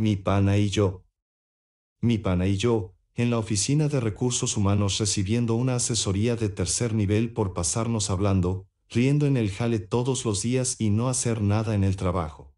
mi pana y yo. Mi pana y yo, en la Oficina de Recursos Humanos recibiendo una asesoría de tercer nivel por pasarnos hablando, riendo en el jale todos los días y no hacer nada en el trabajo.